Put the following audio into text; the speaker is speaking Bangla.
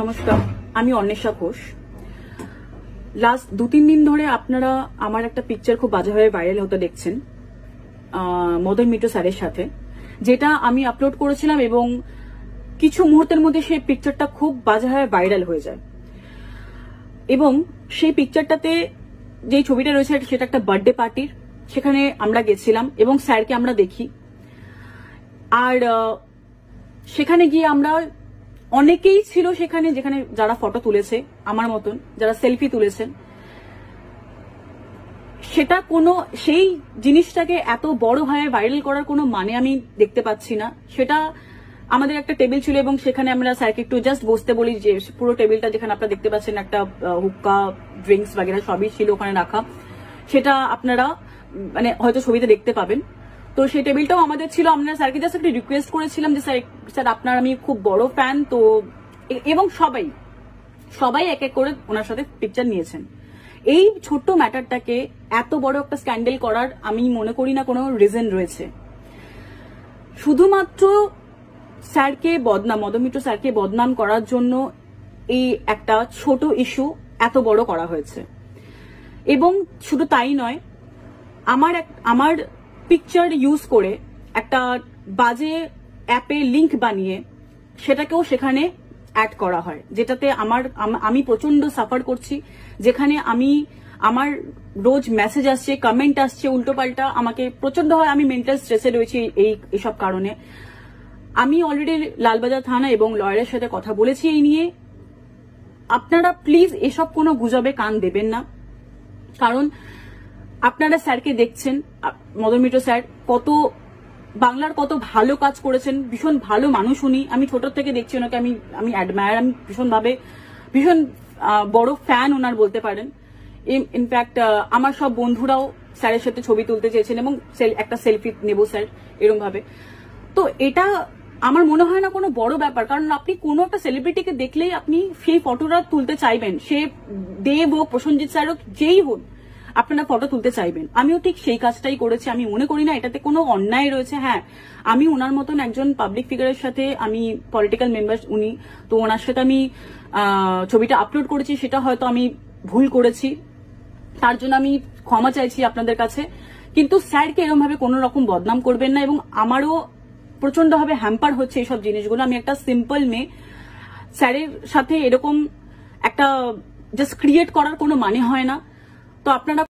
নমস্কার আমি অন্বেষা ঘোষ লাস্ট দু তিন দিন ধরে আপনারা আমার একটা পিকচার খুব বাজেভাবে ভাইরাল হতে দেখছেন মদন মিত্র স্যারের সাথে যেটা আমি আপলোড করেছিলাম এবং কিছু মুহূর্তের মধ্যে সেই পিকচারটা খুব বাজেভাবে ভাইরাল হয়ে যায় এবং সেই পিকচারটাতে যে ছবিটা রয়েছে সেটা একটা বার্থডে পার্টির সেখানে আমরা গেছিলাম এবং স্যারকে আমরা দেখি আর সেখানে গিয়ে আমরা অনেকেই ছিল সেখানে যেখানে যারা ফটো তুলেছে আমার মতন যারা সেলফি তুলেছেন সেটা কোনো সেই জিনিসটাকে এত বড় ভাবে ভাইরাল করার কোনো মানে আমি দেখতে পাচ্ছি না সেটা আমাদের একটা টেবিল ছিল এবং সেখানে আমরা স্যারকে একটু জাস্ট বসতে বলি যে পুরো টেবিলটা যেখানে আপনারা দেখতে পাচ্ছেন একটা হুক্কা ড্রিঙ্কস বাগেরা সবই ছিল ওখানে রাখা সেটা আপনারা মানে হয়তো ছবিতে দেখতে পাবেন তো সেই টেবিলটাও আমাদের ছিল আমরা স্যারকে জাস্ট একটা রিকোয়েস্ট করেছিলাম যে স্যার স্যার আপনার আমি খুব বড় ফ্যান তো এবং সবাই সবাই এক এক করে ওনার সাথে পিকচার নিয়েছেন এই ছোট্ট ম্যাটারটাকে এত বড় একটা স্ক্যান্ডেল করার আমি মনে করি না কোনো রিজন রয়েছে শুধুমাত্র স্যারকে বদনাম মদমিত্র স্যারকে বদনাম করার জন্য এই একটা ছোট ইস্যু এত বড় করা হয়েছে এবং শুধু তাই নয় আমার আমার পিকচার ইউজ করে একটা বাজে অ্যাপে লিংক বানিয়ে সেটাকেও সেখানে অ্যাড করা হয় যেটাতে আমার আমি প্রচন্ড সাফার করছি যেখানে আমি আমার রোজ মেসেজ আসছে কমেন্ট আসছে উল্টোপাল্টা আমাকে প্রচন্ড হয় আমি মেন্টাল স্ট্রেসে রয়েছি এই এসব কারণে আমি অলরেডি লালবাজার থানা এবং লয়ারের সাথে কথা বলেছি এই নিয়ে আপনারা প্লিজ এসব কোনো গুজবে কান দেবেন না কারণ আপনারা স্যারকে দেখছেন মদন মিত্র স্যার কত বাংলার কত ভালো কাজ করেছেন ভীষণ ভালো মানুষ উনি আমি ছোট থেকে দেখছি ওনাকে আমি আমি অ্যাডমায়ার আমি ভীষণভাবে ভীষণ বড় ফ্যান ওনার বলতে পারেন ইনফ্যাক্ট আমার সব বন্ধুরাও স্যারের সাথে ছবি তুলতে চেয়েছেন এবং একটা সেলফি নেব স্যার এরম ভাবে তো এটা আমার মনে হয় না কোনো বড় ব্যাপার কারণ আপনি কোনো একটা সেলিব্রিটিকে দেখলেই আপনি সেই ফটোটা তুলতে চাইবেন সে দেব হোক প্রসঞ্জিৎ স্যার হোক যেই হোক আপনারা ফটো তুলতে চাইবেন আমিও ঠিক সেই কাজটাই করেছি আমি মনে করি না এটাতে কোনো অন্যায় রয়েছে হ্যাঁ আমি ওনার মতন একজন পাবলিক ফিগারের সাথে আমি পলিটিক্যাল মেম্বার উনি তো ওনার সাথে আমি ছবিটা আপলোড করেছি সেটা হয়তো আমি ভুল করেছি তার জন্য আমি ক্ষমা চাইছি আপনাদের কাছে কিন্তু স্যারকে এরকম ভাবে কোনো রকম বদনাম করবেন না এবং আমারও প্রচন্ডভাবে হ্যাম্পার হচ্ছে এইসব জিনিসগুলো আমি একটা সিম্পল মেয়ে স্যারের সাথে এরকম একটা জাস্ট ক্রিয়েট করার কোনো মানে হয় না तो अपना